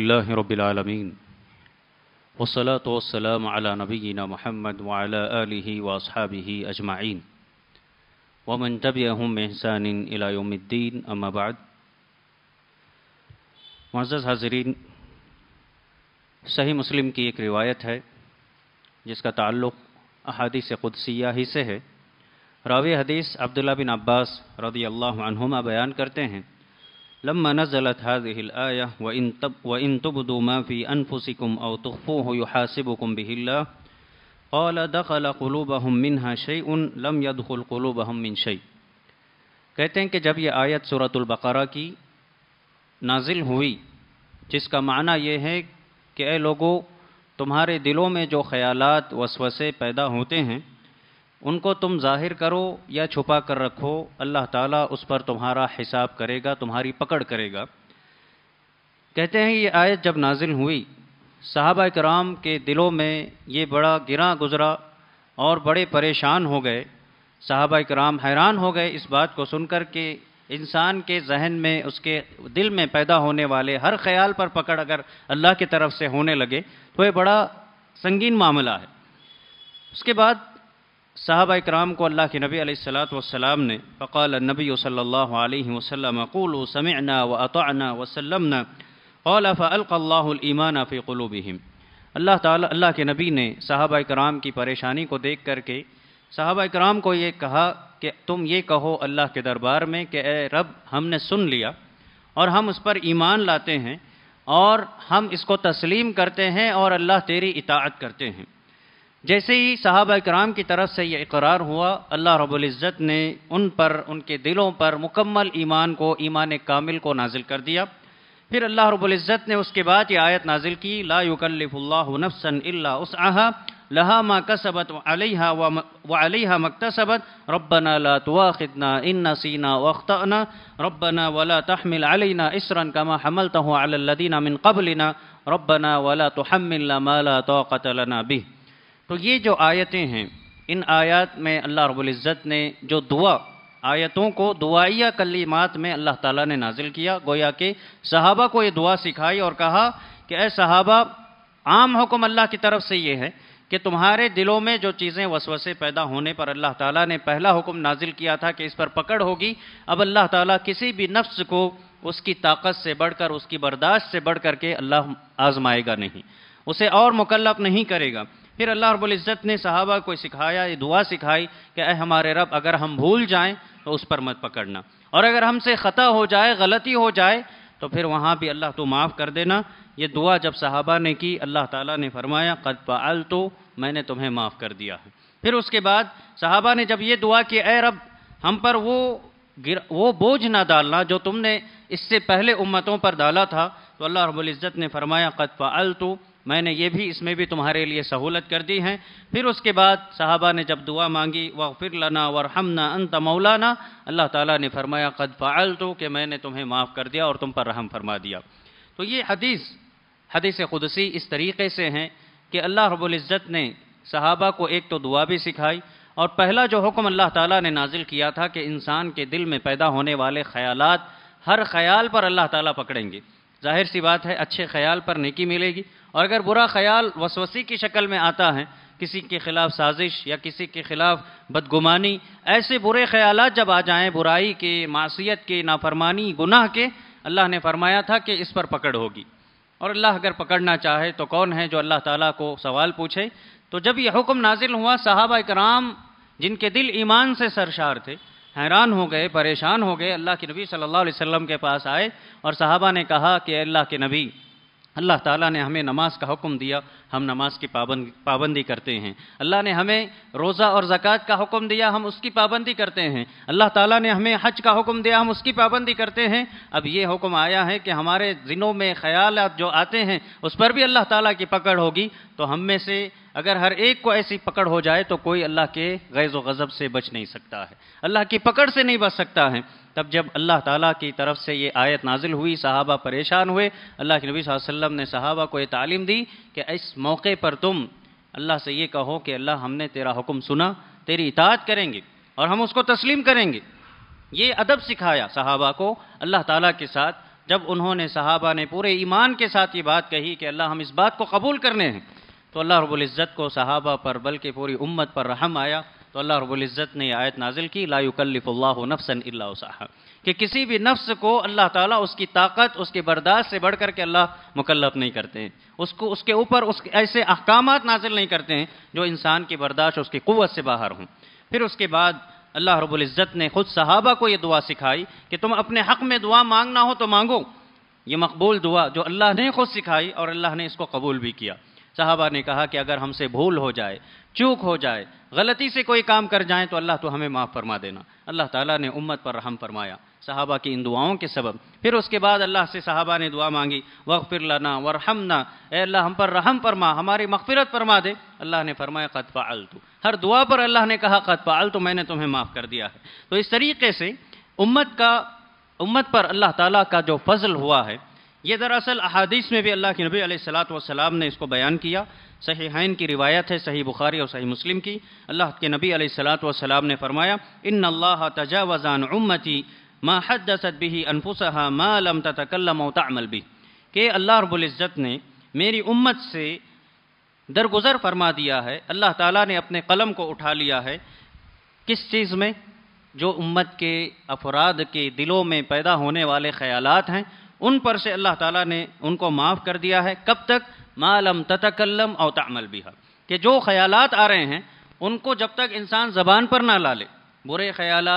अल्हम्दुलिल्लाह वसलात वसलाम अला नबीन महमद वाला आलिहि वासहाबिहि अजमाइन वमन तबियहम मेहसान इलायमद्दीन अम्माबाद मज़ हाजरीन सही मुस्लिम की एक रिवायत है जिसका ताल्लुक़ अहादीस क़ुदसिया ही से है राव हदीस अब्दुल्ला बिन अब्बास रदी अल्लाह बयान करते हैं لما نزلت هذه الآية وإن, تب وإن تبدوا ما في أنفسكم أو تخفوه يحاسبكم به الله قال دخل قلوبهم منها شيء لم يدخل قلوبهم من شيء कहते हैं कि जब ये आयत सूरत सूरतुल्बकरा की नाजिल हुई जिसका माना ये है कि ए लोगों तुम्हारे दिलों में जो ख्यालात वसवसे पैदा होते हैं उनको तुम जाहिर करो या छुपा कर रखो अल्लाह ताला उस पर तुम्हारा हिसाब करेगा तुम्हारी पकड़ करेगा कहते हैं ये आयत जब नाजिल हुई साहब कराम के दिलों में ये बड़ा गिरा गुज़रा और बड़े परेशान हो गए साहबा कराम हैरान हो गए इस बात को सुनकर के इंसान के जहन में उसके दिल में पैदा होने वाले हर ख्याल पर पकड़ अगर अल्लाह की तरफ से होने लगे तो ये बड़ा संगीन मामला है उसके बाद साहब कराम को अल्लाह के नबी सलाम ने फ़क़ाल नबी सल्ला वसलम क़ुलू समना व अताना वसलमना कौल फ़लक़ल्लामान अल्लाह ताला के नबी ने साहब कराम की परेशानी को देख करके साहब कराम को ये कहा कि तुम ये कहो अल्लाह के दरबार में कि ए रब हमने सुन लिया और हम उस पर ईमान लाते हैं और हम इसको तस्लीम करते हैं और अल्लाह तेरी इताअत करते हैं जैसे ही साहब कराम की तरफ से ये इकरार हुआ अल्लाह रबुल्ज़त ने उन पर उनके दिलों पर मुकम्मल ईमान को ईमान कामिल को नाजिल कर दिया फिर अल्लाह रबुल्ज़त ने उसके बाद ये आयत नाजिल की ला युकल्लफ़ुल्लासन उसहा लहा मा कसबत अलहा मकतसबत रबना ला तुआना इन नसीना वख्तना रबना वला तहमिल अलीना इसरन कमा हमल तहु अलदीना मिन कबलना रबना वला तो हमिल्ला माला तो कतलना भी तो ये जो आयतें हैं इन आयत में अल्लाह रबुल्ज़त ने जो दुआ आयतों को दुआया कलीमात में अल्लाह ताला ने नाजिल किया गोया कि सहाबा को ये दुआ सिखाई और कहा कि ए सहाबा आम हुक्म अल्लाह की तरफ से ये है कि तुम्हारे दिलों में जो चीज़ें वसवसे पैदा होने पर अल्लाह ताला ने पहला हुक्म नाजिल किया था कि इस पर पकड़ होगी अब अल्लाह ताला किसी भी नफ्स को उसकी ताकत से बढ़कर उसकी बर्दाश्त से बढ़ करके अल्लाह आजमाएगा नहीं उसे और मुकलफ नहीं करेगा फिर अल्लाह रबुल्ज़त ने सहाबा को सिखाया ये दुआ सिखाई कि अ हमारे रब अगर हम भूल जाएँ तो उस पर मत पकड़ना और अगर हमसे ख़ता हो जाए गलती हो जाए तो फिर वहाँ भी अल्लाह तो माफ़ कर देना ये दुआ जब सहाबा ने की अल्लाह ताला ने फरमाया कद पाल तो मैंने तुम्हें माफ़ कर दिया है फिर उसके बाद सहाबा ने जब ये दुआ कि अः रब हम पर वो गिर वो बोझ ना डालना जो तुमने इससे पहले उम्मतों पर डाला था तो अल्लाह रबुल्ज़त ने फरमाया कद पाल तो मैंने ये भी इसमें भी तुम्हारे लिए सहूलत कर दी है फिर उसके बाद साहबा ने जब दुआ मांगी व फिर लना वरहमना अंत मौलाना अल्लाह ताला ने फरमाया कद फ़ाल तो कि मैंने तुम्हें माफ़ कर दिया और तुम पर रहम फरमा दिया तो ये हदीस हदीस खुदसी इस तरीके से हैं कि अल्लाह रबुल्ज़त ने सहाबा को एक तो दुआ भी सिखाई और पहला जो हुक्म अल्लाह ताली ने नाजिल किया था कि इंसान के दिल में पैदा होने वाले ख्याल हर ख्याल पर अल्लाह ताली पकड़ेंगे जाहिर सी बात है अच्छे ख्याल पर नेकी मिलेगी और अगर बुरा ख्याल वसवसी की शक्ल में आता है किसी के ख़िलाफ़ साजिश या किसी के ख़िलाफ़ बदगुमानी ऐसे बुरे ख्याल जब आ जाएं बुराई के मासीत के नाफरमानी गुनाह के अल्लाह ने फरमाया था कि इस पर पकड़ होगी और अल्लाह अगर पकड़ना चाहे तो कौन है जो अल्लाह ताला को सवाल पूछे तो जब यह हुक्म नाजिल हुआ साहबा कराम जिनके दिल ईमान से सरशार थे हैरान हो गए परेशान हो गए अल्लाह के नबी सल्लल्लाहु अलैहि वसल्लम के पास आए और साहबा ने कहा कि अल्लाह के नबी अल्लाह ताला ने हमें नमाज का हुक्म दिया हम नमाज की पाबंद पाबंदी करते हैं अल्लाह ने हमें रोज़ा और ज़क़़त का हुक्म दिया हम उसकी पाबंदी करते हैं अल्लाह ताला ने हमें हज का हुक्म दिया हम उसकी पाबंदी करते हैं अब ये हुक्म आया है कि हमारे दिनों में ख्याल जो आते हैं उस पर भी अल्लाह ताला की पकड़ होगी तो हम में से अगर हर एक को ऐसी पकड़ हो जाए तो कोई अल्लाह के गैज़ व गज़ब से बच नहीं सकता है अल्लाह की पकड़ से नहीं बच सकता है तब जब अल्लाह ताला की तरफ से ये आयत नाजिल हुई सहाबा परेशान हुए अल्लाह के नबी वसल्लम ने सहाबा को ये तालीम दी कि इस मौके पर तुम अल्लाह से ये कहो कि अल्लाह हमने तेरा हुक्म सुना तेरी इतात करेंगे और हम उसको तस्लीम करेंगे ये अदब सिखाया सहाबा को अल्लाह ताला के साथ जब उन्होंने सहाबा ने पूरे ईमान के साथ ये बात कही कि अल्लाह हम इस बात को कबूल करने हैं तो अल्लाह रबुल्ज़त को सहाबा पर बल्कि पूरी उम्मत पर रहम आया तो अल्लाह रबुल्ज़त ने आयत नाजिल की लाकल्लफ़ल्ला नफसन अल्लाह कि किसी भी नफ्स को अल्लाह ताला उसकी ताकत उसके बर्दाश्त से बढ़ के अल्लाह मुकल्लफ नहीं करते हैं उसको उसके ऊपर उस ऐसे अहकाम नाजिल नहीं करते हैं जो इंसान की बर्दाश्त उसकी क़वत से बाहर हों फिर उसके बाद अल्लाह रबुल्ज़त ने ख़ुद सहाबा को यह दुआ सिखाई कि तुम अपने हक़ में दुआ मांगना हो तो मांगो ये मकबूल दुआ जो अल्लाह ने खुद सिखाई और अल्लाह ने इसको कबूल भी किया साहबा ने कहा कि अगर हमसे भूल हो जाए चूक हो जाए गलती से कोई काम कर जाए तो अल्लाह तो हमें माफ़ फरमा देना अल्लाह ताला ने उम्मत पर रहम फरमाया साहबा की इन दुआओं के सबब फिर उसके बाद अल्लाह से साहबा ने दुआ मांगी वक़ फिर लाना ना अल्लाह हम पर रहम फरमा हमारी मगफिरत फरमा दे अल्लाह ने फरमाया पाल तो हर दुआ पर अल्लाह ने कहा पाल तो मैंने तुम्हें माफ़ कर दिया है तो इस तरीके से उम्मत का उम्मत पर अल्लाह ताला का जो फजल हुआ है ये दरअसल अहादीस में भी अल्लाह के नबी सलात वसलाम ने इसको बयान किया सही हैन की रिवायत है सही बुखारी और सही मुस्लिम की अल्लाह के नबी सलात वसलाम ने फरमाया इन अल्लाह तजावज़ान उम्मती मा हदसत भी अनफुसहा मा लम तकलम तमल भी के अल्लाह रबुल्ज़त ने मेरी उम्मत से दरगुजर फरमा दिया है अल्लाह ताला ने अपने कलम को उठा लिया है किस चीज़ में जो उम्मत के अफराद के दिलों में पैदा होने वाले ख्यालात हैं उन पर से अल्लाह ताला ने उनको माफ़ कर दिया है कब तक मालम ततकल्लम और भी बिहा कि जो ख्याल आ रहे हैं उनको जब तक इंसान ज़बान पर ना ला ले बुरे ख्याल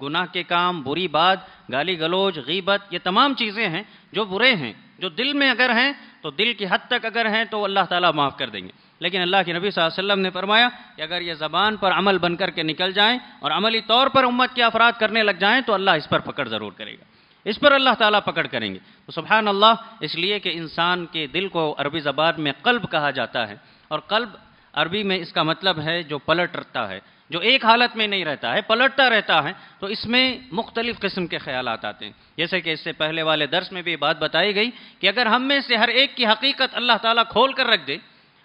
गुनाह के काम बुरी बात गाली गलोज गीबत ये तमाम चीज़ें हैं जो बुरे हैं जो दिल में अगर हैं तो दिल की हद तक अगर हैं तो अल्लाह ताला माफ़ कर देंगे लेकिन अल्लाह के नबी वसल्लम ने फरमाया कि अगर ये ज़बान पर अमल बन कर के निकल जाएँ और अमली तौर पर उम्मत के अफराद करने लग जाएँ तो अल्लाह इस पर पकड़ ज़रूर करेगा इस पर अल्लाह ताला पकड़ करेंगे तो सुबहान अल्लाह इसलिए कि इंसान के दिल को अरबी ज़बान में कल्ब कहा जाता है और कल्ब अरबी में इसका मतलब है जो पलटता है जो एक हालत में नहीं रहता है पलटता रहता है तो इसमें मुख्तलिफ़ किस्म के ख्याल आते हैं जैसे कि इससे पहले वाले दर्स में भी बात बताई गई कि अगर हम में से हर एक की हकीकत अल्लाह ताला खोल कर रख दे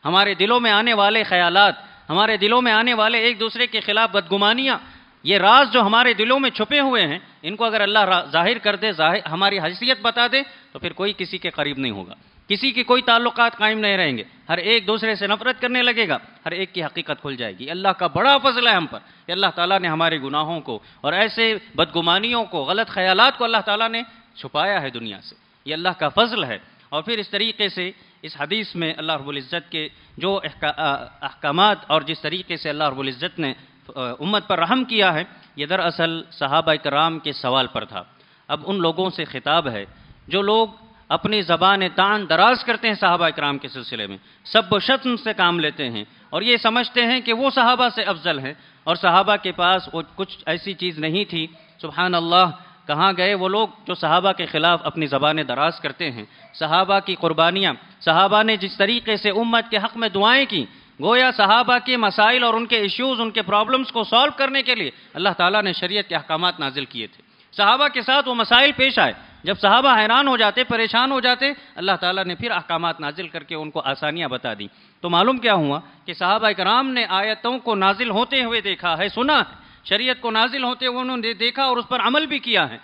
हमारे दिलों में आने वाले ख्यालात हमारे दिलों में आने वाले एक दूसरे के खिलाफ बदगुमानियाँ ये राज जो हमारे दिलों में छुपे हुए हैं इनको अगर अल्लाह जाहिर कर दे जाहिर हमारी हैसियत बता दे तो फिर कोई किसी के करीब नहीं होगा किसी के कोई ताल्लुक कायम नहीं रहेंगे हर एक दूसरे से नफरत करने लगेगा हर एक की हकीकत खुल जाएगी अल्लाह का बड़ा फजल है हम पर कि अल्लाह ताला ने हमारे गुनाहों को और ऐसे बदगुमानियों को गलत ख्याल को अल्लाह ताला ने छुपाया है दुनिया से ये अल्लाह का फजल है और फिर इस तरीके से इस हदीस में अल्लाह रबुल्ज़त के जो अहकाम और जिस तरीके से अल्लाह रबुल्ज़त ने उम्मत पर रहम किया है ये दरअसल सहाबा कराम के सवाल पर था अब उन लोगों से ख़िताब है जो लोग अपनी ज़बान तान दराज करते हैं साहबा कराम के सिलसिले में सब शत्म से काम लेते हैं और ये समझते हैं कि वो सहाबा से अफजल हैं और सहाबा के पास वो कुछ ऐसी चीज़ नहीं थी सुबहान अल्लाह कहाँ गए वो लोग जो सहाबा के ख़िलाफ़ अपनी ज़बान दराज करते हैं सहाबा की क़ुरबानियाँ सहाबा ने जिस तरीके से उम्मत के हक़ में दुआएँ की गोया सहाबा के मसाइल और उनके इश्यूज़ उनके प्रॉब्लम्स को सॉल्व करने के लिए अल्लाह ताला ने शरीयत के अहकाम नाजिल किए थे सहाबा के साथ वो मसाइल पेश आए जब सहाबा हैरान हो जाते परेशान हो जाते अल्लाह ताला ने फिर अहकाम नाजिल करके उनको आसानियाँ बता दी तो मालूम क्या हुआ कि सहाबा कराम ने आयतों को नाजिल होते हुए देखा है सुना है शरीय को नाजिल होते हुए उन्होंने देखा और उस पर अमल भी किया है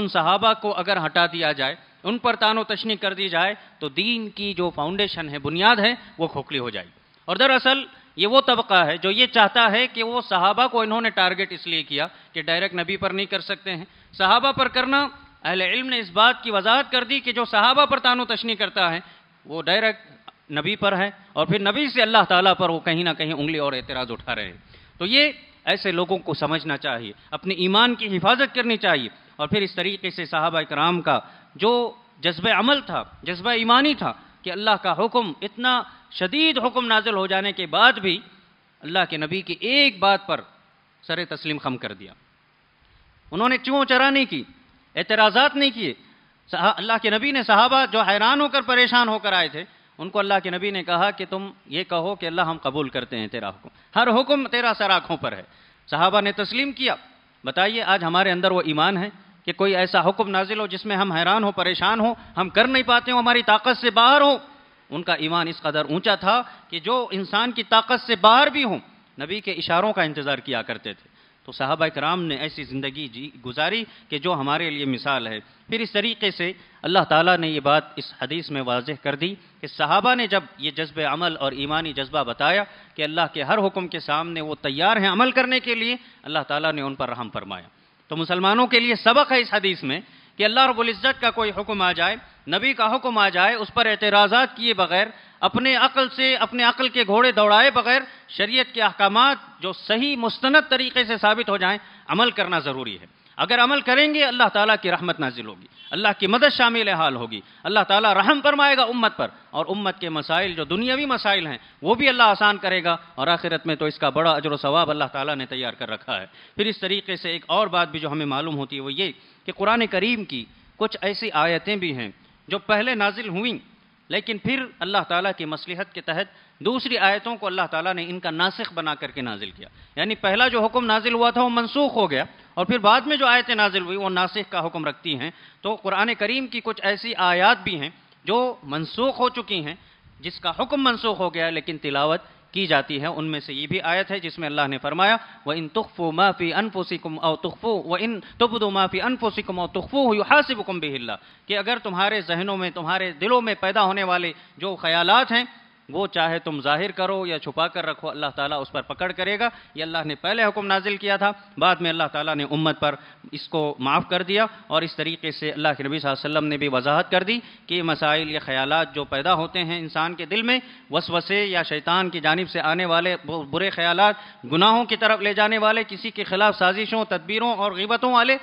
उन सहाबा को अगर हटा दिया जाए उन पर तानो तशनी कर दी जाए तो दीन की जो फाउंडेशन है बुनियाद है वो खोखली हो जाएगी और दरअसल ये वो तबका है जो ये चाहता है कि वो सहाबा को इन्होंने टारगेट इसलिए किया कि डायरेक्ट नबी पर नहीं कर सकते हैं सहाबा पर करना अहल इल्म ने इस बात की वजाहत कर दी कि जो सहाबा पर तानो तशनी करता है वो डायरेक्ट नबी पर है और फिर नबी से अल्लाह ताला पर वो कहीं ना कहीं उंगली और एतराज़ उठा रहे हैं तो ये ऐसे लोगों को समझना चाहिए अपने ईमान की हिफाजत करनी चाहिए और फिर इस तरीके से साहबा कराम का जो जज्ब अमल था जज्ब ईमानी था कि अल्लाह का हुक्म इतना शदीद हुक्म नाजिल हो जाने के बाद भी अल्लाह के नबी की एक बात पर सर तस्लीम खम कर दिया उन्होंने चूँ चरा नहीं की एतराज़ात नहीं किए अल्लाह के नबी ने सहाबा जो हैरान होकर परेशान होकर आए थे उनको अल्लाह के नबी ने कहा कि तुम ये कहो कि अल्लाह हम कबूल करते हैं तेरा हुक्म हर हुक्म तेरा सर आँखों पर है सहाबा ने तस्लीम किया बताइए आज हमारे अंदर वो ईमान है कि कोई ऐसा हुक्म नाजिल हो जिसमें हम हैरान हो परेशान हो हम कर नहीं पाते हो हमारी ताकत से बाहर हो उनका ईमान इस कदर ऊंचा था कि जो इंसान की ताकत से बाहर भी हों नबी के इशारों का इंतज़ार किया करते थे तो साहबा कराम ने ऐसी ज़िंदगी जी गुजारी कि जो हमारे लिए मिसाल है फिर इस तरीके से अल्लाह ताला ने ये बात इस हदीस में वाज कर दी कि साहबा ने जब ये जज्ब अमल और ईमानी जज्बा बताया कि अल्लाह के हर हुक्म के सामने वो तैयार हैं अमल करने के लिए अल्लाह ताला ने उन पर रहम फरमाया तो मुसलमानों के लिए सबक है इस हदीस में कि अल्लाह रबुल्ज़त का कोई हुक्म आ जाए नबी का हुक्म आ जाए उस पर एतराज़ा किए बगैर अपने अकल से अपने अकल के घोड़े दौड़ाए बगैर शरीयत के अहकाम जो सही मुस्तनद तरीके से साबित हो जाएं अमल करना ज़रूरी है अगर अमल करेंगे अल्लाह ताला की रहमत नाजिल होगी अल्लाह की मदद शामिल हाल होगी अल्लाह ताला रहम फरमाएगा उम्मत पर और उम्मत के मसाइल जो दुनियावी मसाइल हैं वो भी अल्लाह आसान करेगा और आखिरत में तो इसका बड़ा अजर सवाब अल्लाह ताला ने तैयार कर रखा है फिर इस तरीके से एक और बात भी जो हमें मालूम होती है वो ये कि कुरान करीम की कुछ ऐसी आयतें भी हैं जो पहले नाजिल हुई लेकिन फिर अल्लाह ताला की मसलहत के तहत दूसरी आयतों को अल्लाह ताला ने इनका नासिक बना करके नाजिल किया यानी पहला जो हुक्म नाजिल हुआ था वो मनसूख हो गया और फिर बाद में जो आयतें नाजिल हुई वो नासिक का हुक्म रखती हैं तो कुरान करीम की कुछ ऐसी आयात भी हैं जो मनसूख हो चुकी हैं जिसका हुक्म मनसूख हो गया लेकिन तिलावत की जाती है उनमें से ये भी आयत है जिसमें अल्लाह ने फरमाया व इन तुख्फो माफ़ी अनफोसिकुम और तुख्फो व इन तबदो माफ़ी अनफोसिकुम और तुखफ़ो युहासिबुकुम बिल्ला कि अगर तुम्हारे जहनों में तुम्हारे दिलों में पैदा होने वाले जो ख्यालात हैं वो चाहे तुम जाहिर करो या छुपा कर रखो अल्लाह ताला उस पर पकड़ करेगा ये अल्लाह ने पहले हुक्म नाजिल किया था बाद में अल्लाह ताला ने उम्मत पर इसको माफ़ कर दिया और इस तरीके से अल्लाह के नबी वसल्लम ने भी वजाहत कर दी कि मसाइल या ख्याल जो पैदा होते हैं इंसान के दिल में वसवसे या शैतान की जानब से आने वाले बुरे ख्याल गुनाहों की तरफ ले जाने वाले किसी के खिलाफ साजिशों तदबीरों और गिबतों वाले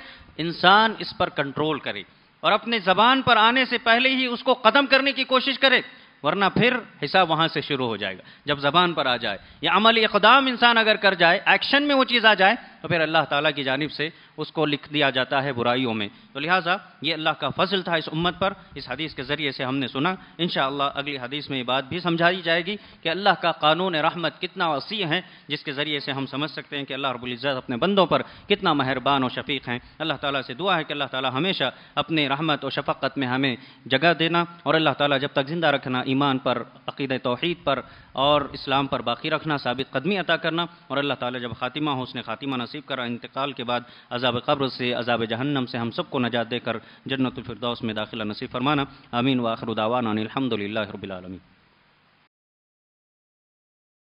इंसान इस पर कंट्रोल करे और अपने ज़बान पर आने से पहले ही उसको ख़त्म करने की कोशिश करे वरना फिर हिसाब वहाँ से शुरू हो जाएगा जब जबान पर आ जाए या अमल इकदाम इंसान अगर कर जाए एक्शन में वो चीज़ आ जाए तो फिर अल्लाह ताला की जानब से उसको लिख दिया जाता है बुराइयों में तो लिहाजा ये अल्लाह का फजल था इस उम्मत पर इस हदीस के ज़रिए से हमने सुना इन अगली हदीस में ये बात भी समझाई जाएगी कि अल्लाह का कानून रहमत कितना वसी है जिसके ज़रिए से हम समझ सकते हैं कि अल्लाह रबुल्ज़त अपने बंदों पर कितना मेहरबान और शफीक हैं अल्लाह ताली से दुआ है कि अल्लाह ताली हमेशा अपने रहमत और शफक्त में हमें जगह देना और अल्लाह ताली जब तक ज़िंदा रखना ईमान पर अक़ीद तोहद पर और इस्लाम पर बाकी रखना साबित कदमी अता करना और अल्लाह ताली जब ख़ातिमा हो उसने ख़ातिमा न नसीब करा इंतकाल के बाद अजाब कब्र से अजाब जहन्नम से हम सबको नजात देकर फिरदौस में दाखिला नसीब फरमाना आमीन वाखरुदावान अनिलहमदिल्ला रबीआलमी